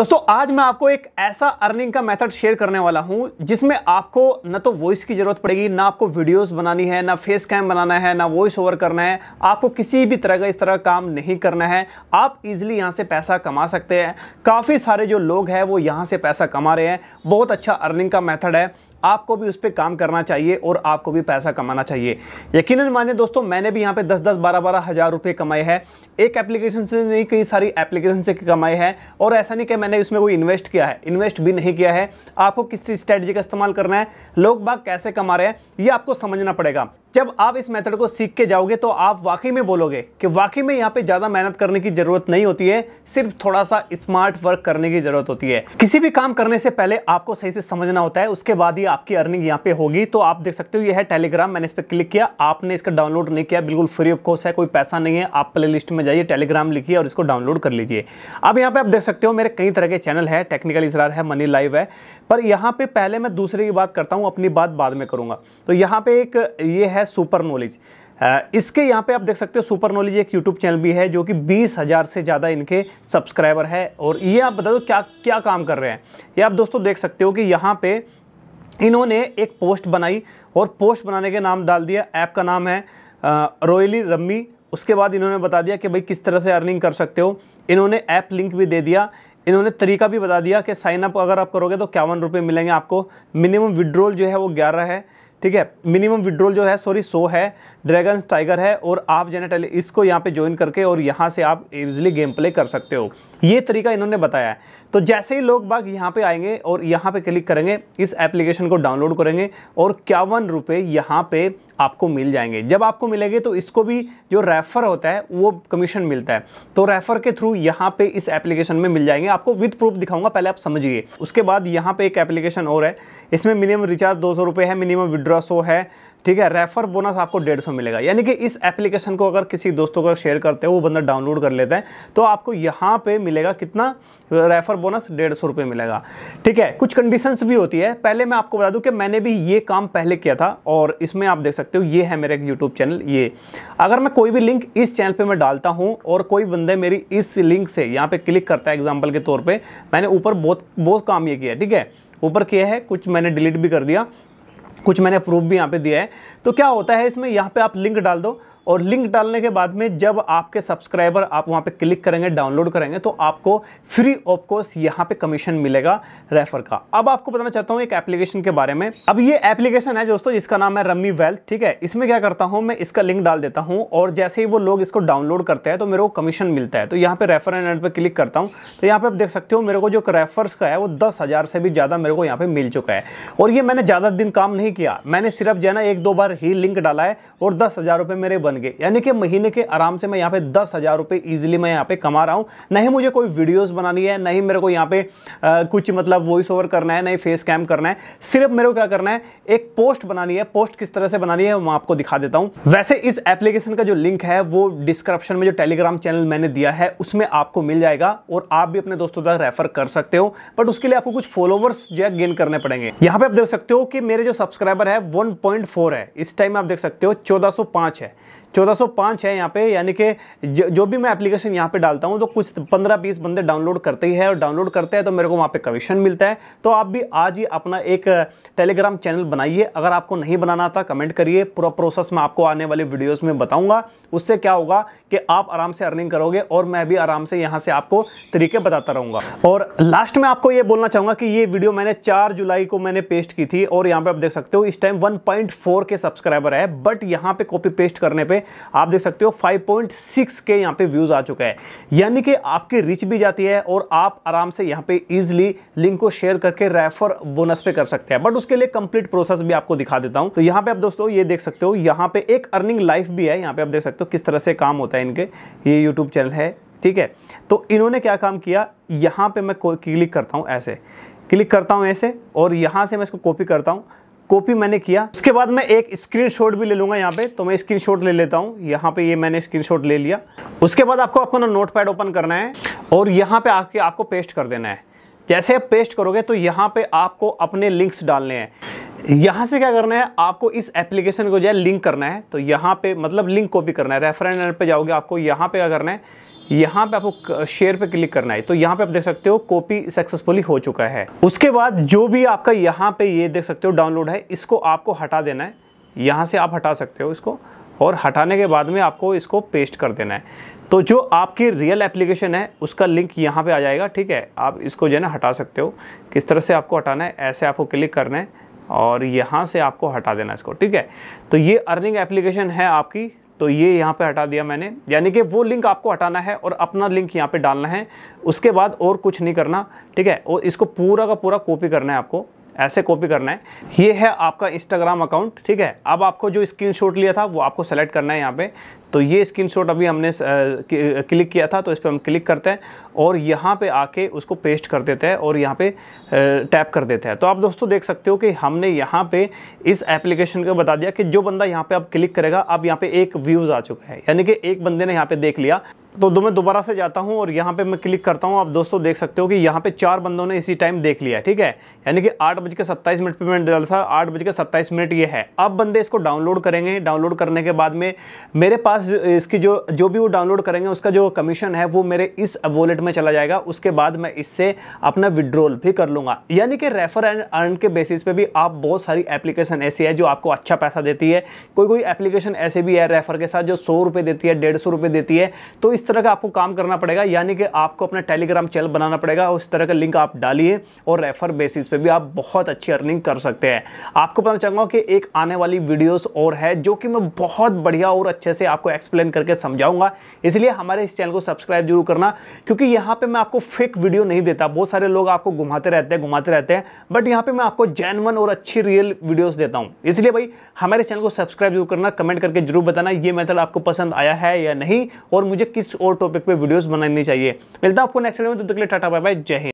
दोस्तों आज मैं आपको एक ऐसा अर्निंग का मेथड शेयर करने वाला हूं जिसमें आपको न तो वॉइस की ज़रूरत पड़ेगी ना आपको वीडियोस बनानी है ना फेस कैम बनाना है ना वॉइस ओवर करना है आपको किसी भी तरह का इस तरह काम नहीं करना है आप इजीली यहां से पैसा कमा सकते हैं काफ़ी सारे जो लोग हैं वो यहाँ से पैसा कमा रहे हैं बहुत अच्छा अर्निंग का मैथड है आपको भी उस पर काम करना चाहिए और आपको भी पैसा कमाना चाहिए यकीन माने दोस्तों मैंने भी यहाँ पे दस दस बारह बारह हज़ार रुपये कमाए हैं एक एप्लीकेशन से नहीं कई सारी एप्लीकेशन से कमाए हैं और ऐसा नहीं कि मैंने इसमें कोई इन्वेस्ट किया है इन्वेस्ट भी नहीं किया है आपको किस स्ट्रैटेजी का इस्तेमाल करना है लोग बाग कैसे कमा रहे हैं ये आपको समझना पड़ेगा जब आप इस मेथड को सीख के जाओगे तो आप वाकई में बोलोगे कि वाकई में यहाँ पे ज़्यादा मेहनत करने की ज़रूरत नहीं होती है सिर्फ थोड़ा सा स्मार्ट वर्क करने की ज़रूरत होती है किसी भी काम करने से पहले आपको सही से समझना होता है उसके बाद ही आपकी अर्निंग यहाँ पे होगी तो आप देख सकते हो ये है टेलीग्राम मैंने इस पर क्लिक किया आपने इसका डाउनलोड नहीं किया बिल्कुल फ्री ऑफ कॉस्ट है कोई पैसा नहीं है आप प्ले लिस्ट में जाइए टेलीग्राम लिखिए और इसको डाउनलोड कर लीजिए अब यहाँ पे आप देख सकते हो मेरे कई तरह के चैनल है टेक्निकल इसरार है मनी लाइव है पर यहाँ पे पहले मैं दूसरे की बात करता हूँ अपनी बात बाद में करूँगा तो यहाँ पे एक ये है सुपर नॉलेज इसके यहाँ पे आप देख सकते हो सुपर नॉलेज एक यूट्यूब चैनल भी है जो कि बीस हज़ार से ज़्यादा इनके सब्सक्राइबर है और ये आप बता दो क्या क्या काम कर रहे हैं ये आप दोस्तों देख सकते हो कि यहाँ पे इन्होंने एक पोस्ट बनाई और पोस्ट बनाने के नाम डाल दिया ऐप का नाम है रोयली रम्मी उसके बाद इन्होंने बता दिया कि भाई किस तरह से अर्निंग कर सकते हो इन्होंने ऐप लिंक भी दे दिया इन्होंने तरीका भी बता दिया कि साइन अप अगर आप करोगे तो इक्यावन रुपये मिलेंगे आपको मिनिमम विड्रोल जो है वो ग्यारह है ठीक है मिनिमम विड्रोल जो है सॉरी सो है ड्रैगन टाइगर है और आप जेनेटल इसको यहाँ पे ज्वाइन करके और यहाँ से आप इजिली गेम प्ले कर सकते हो ये तरीका इन्होंने बताया है तो जैसे ही लोग बाग यहाँ पे आएंगे और यहाँ पे क्लिक करेंगे इस एप्लीकेशन को डाउनलोड करेंगे और क्यावन रुपये यहाँ पे आपको मिल जाएंगे जब आपको मिलेंगे तो इसको भी जो रेफ़र होता है वो कमीशन मिलता है तो रेफ़र के थ्रू यहाँ पे इस एप्लीकेशन में मिल जाएंगे आपको विद प्रूफ दिखाऊंगा पहले आप समझिए उसके बाद यहाँ पे एक एप्लीकेशन और है इसमें मिनिमम रिचार्ज दो सौ है मिनिमम विड्रॉ सौ है ठीक है रेफर बोनस आपको डेढ़ सौ मिलेगा यानी कि इस एप्लीकेशन को अगर किसी दोस्तों को शेयर करते हो वो बंदा डाउनलोड कर लेते हैं तो आपको यहाँ पे मिलेगा कितना रेफर बोनस डेढ़ सौ रुपये मिलेगा ठीक है कुछ कंडीशंस भी होती है पहले मैं आपको बता दूं कि मैंने भी ये काम पहले किया था और इसमें आप देख सकते हो ये है मेरा एक यूट्यूब चैनल ये अगर मैं कोई भी लिंक इस चैनल पर मैं डालता हूँ और कोई बंदे मेरी इस लिंक से यहाँ पर क्लिक करता है एग्जाम्पल के तौर पर मैंने ऊपर बहुत बहुत काम ये किया ठीक है ऊपर किया है कुछ मैंने डिलीट भी कर दिया कुछ मैंने प्रूफ भी यहाँ पे दिया है तो क्या होता है इसमें यहाँ पे आप लिंक डाल दो और लिंक डालने के बाद में जब आपके सब्सक्राइबर आप वहाँ पे क्लिक करेंगे डाउनलोड करेंगे तो आपको फ्री ऑफ कोर्स यहाँ पे कमीशन मिलेगा रेफर का अब आपको बताना चाहता हूँ एक एप्लीकेशन के बारे में अब ये एप्लीकेशन है दोस्तों जिसका नाम है रम्मी वेल्थ ठीक है इसमें क्या करता हूँ मैं इसका लिंक डाल देता हूँ और जैसे ही वो लोग इसको डाउनलोड करते हैं तो मेरे को कमीशन मिलता है तो यहाँ पर रेफर एंड एड पर क्लिक करता हूँ तो यहाँ पर आप देख सकते हो मेरे को जो रेफर्स का है वो दस से भी ज़्यादा मेरे को यहाँ पर मिल चुका है और ये मैंने ज़्यादा दिन काम नहीं किया मैंने सिर्फ जो है ना एक दो बार ही लिंक डाला है और दस हज़ार मेरे बन बन यानी कि महीने के आराम से मैं यहाँ पे दस हज़ार रुपये ईजिली मैं यहाँ पे कमा रहा हूँ नहीं मुझे कोई वीडियोस बनानी है नहीं मेरे को यहाँ पे आ, कुछ मतलब वॉइस ओवर करना है नहीं फेस कैम करना है सिर्फ मेरे को क्या करना है एक पोस्ट बनानी है पोस्ट किस तरह से बनानी है मैं आपको दिखा देता हूँ वैसे इस एप्लीकेशन का जो लिंक है वो डिस्क्रिप्शन में जो टेलीग्राम चैनल मैंने दिया है उसमें आपको मिल जाएगा और आप भी अपने दोस्तों तक रेफर कर सकते हो बट उसके लिए आपको कुछ फॉलोवर्स जो है गेन करने पड़ेंगे यहाँ पे आप देख सकते हो कि मेरे जो सब्सक्राइबर है वन है इस टाइम आप देख सकते हो 1405 है 1405 है यहाँ पे यानी कि जो भी मैं एप्लीकेशन यहाँ पे डालता हूँ तो कुछ 15-20 बंदे डाउनलोड करते ही है और डाउनलोड करते हैं तो मेरे को वहाँ पे कमीशन मिलता है तो आप भी आज ही अपना एक टेलीग्राम चैनल बनाइए अगर आपको नहीं बनाना था कमेंट करिए पूरा प्रोसेस मैं आपको आने वाले वीडियोज़ में बताऊँगा उससे क्या होगा कि आप आराम से अर्निंग करोगे और मैं भी आराम से यहाँ से आपको तरीके बताता रहूँगा और लास्ट में आपको ये बोलना चाहूँगा कि ये वीडियो मैंने चार जुलाई को मैंने पेस्ट की थी और यहाँ पर आप देख सकते हो इस टाइम वन के सब्सक्राइबर है बट यहाँ पर कॉपी पेस्ट करने पर आप देख सकते हो 5.6 के यहाँ पे व्यूज़ आ चुका है यानी कि आपकी रीच भी जाती है और आप आराम से यहाँ पे इजिली लिंक को शेयर करके रेफर बोनस पे कर सकते हैं बट उसके लिए कंप्लीट प्रोसेस भी आपको दिखा देता हूँ तो यहाँ पे आप दोस्तों ये देख सकते हो यहाँ पे एक अर्निंग लाइफ भी है यहाँ पे आप देख सकते हो किस तरह से काम होता है इनके ये यूट्यूब चैनल है ठीक है तो इन्होंने क्या काम किया यहाँ पे मैं क्लिक करता हूँ ऐसे क्लिक करता हूँ ऐसे और यहाँ से मैं इसको कॉपी करता हूँ कॉपी मैंने किया उसके बाद मैं एक स्क्रीनशॉट भी ले लूंगा यहाँ पे तो मैं स्क्रीनशॉट ले लेता हूँ यहाँ पे ये मैंने स्क्रीनशॉट ले लिया उसके बाद आपको आपको ना नोटपैड ओपन करना है और यहाँ पे आके आपको पेस्ट कर देना है जैसे आप पेस्ट करोगे तो यहाँ पे आपको अपने लिंक्स डालने हैं यहाँ से क्या करना है आपको इस एप्लीकेशन को जो है लिंक करना है तो यहाँ पे मतलब लिंक कॉपी करना है रेफरेंस पे जाओगे आपको यहाँ पे क्या करना है यहाँ पे आपको शेयर पे क्लिक करना है तो यहाँ पे आप देख सकते हो कॉपी सक्सेसफुली हो चुका है उसके बाद जो भी आपका यहाँ पे ये देख सकते हो डाउनलोड है इसको आपको हटा देना है यहाँ से आप हटा सकते हो इसको और हटाने के बाद में आपको इसको पेस्ट कर देना है तो जो आपकी रियल एप्लीकेशन है उसका लिंक यहाँ पर आ जाएगा ठीक है आप इसको जो है ना हटा सकते हो किस तरह से आपको हटाना है ऐसे आपको क्लिक करना है और यहाँ से आपको हटा देना इसको ठीक है तो ये अर्निंग एप्लीकेशन है आपकी तो ये यहाँ पे हटा दिया मैंने यानी कि वो लिंक आपको हटाना है और अपना लिंक यहाँ पे डालना है उसके बाद और कुछ नहीं करना ठीक है और इसको पूरा का पूरा कॉपी करना है आपको ऐसे कॉपी करना है ये है आपका इंस्टाग्राम अकाउंट ठीक है अब आपको जो स्क्रीनशॉट लिया था वो आपको सेलेक्ट करना है यहाँ पे तो ये शॉट अभी हमने क्लिक किया था तो इस पर हम क्लिक करते हैं और यहाँ पे आके उसको पेस्ट कर देते हैं और यहाँ पे टैप कर देते हैं तो आप दोस्तों देख सकते हो कि हमने यहाँ पे इस एप्लीकेशन को बता दिया कि जो बंदा यहाँ पे अब क्लिक करेगा अब यहाँ पे एक व्यूज़ आ चुका है यानी कि एक बंदे ने यहाँ पे देख लिया तो दो मैं दोबारा से जाता हूँ और यहाँ पे मैं क्लिक करता हूँ आप दोस्तों देख सकते हो कि यहाँ पे चार बंदों ने इसी टाइम देख लिया ठीक है यानी कि आठ बज के सत्ताईस मिनट पर मैंने डाल था आठ बज के सत्ताईस मिनट ये है अब बंदे इसको डाउनलोड करेंगे डाउनलोड करने के बाद में मेरे पास पास इसकी जो जो भी वो डाउनलोड करेंगे उसका जो कमीशन है वो मेरे इस वॉलेट में चला जाएगा उसके बाद मैं इससे अपना विड्रॉल भी कर लूँगा यानी कि रेफर एंड अर्न के बेसिस पे भी आप बहुत सारी एप्लीकेशन ऐसी है जो आपको अच्छा पैसा देती है कोई कोई एप्लीकेशन ऐसे भी है रेफर के साथ जो सौ रुपये देती है डेढ़ सौ देती है तो इस तरह का आपको काम करना पड़ेगा यानी कि आपको अपना टेलीग्राम चैनल बनाना पड़ेगा उस तरह का लिंक आप डालिए और रेफर बेसिस पर भी आप बहुत अच्छी अर्निंग कर सकते हैं आपको पता चाहूँगा कि एक आने वाली वीडियोज़ और है जो कि मैं बहुत बढ़िया और अच्छे से आपको एक्सप्लेन करके समझाऊंगा इसलिए हमारे इस चैनल को सब्सक्राइब जरूर करना क्योंकि यहाँ पे मैं आपको फेक वीडियो नहीं देता बहुत सारे लोग आपको घुमाते रहते हैं घुमाते रहते हैं बट यहाँ पे मैं आपको जैनवन और अच्छी रियल वीडियोस देता हूँ इसलिए भाई हमारे चैनल को सब्सक्राइब जरूर करना कमेंट करके जरूर बताना ये मेथड आपको पसंद आया है या नहीं और मुझे किस और टॉपिक पर वीडियोज़ बनानी चाहिए मिलता हूँ आपको नेक्स्ट वीडियो में तो देख तक टाटा बाय बाय जय हिंद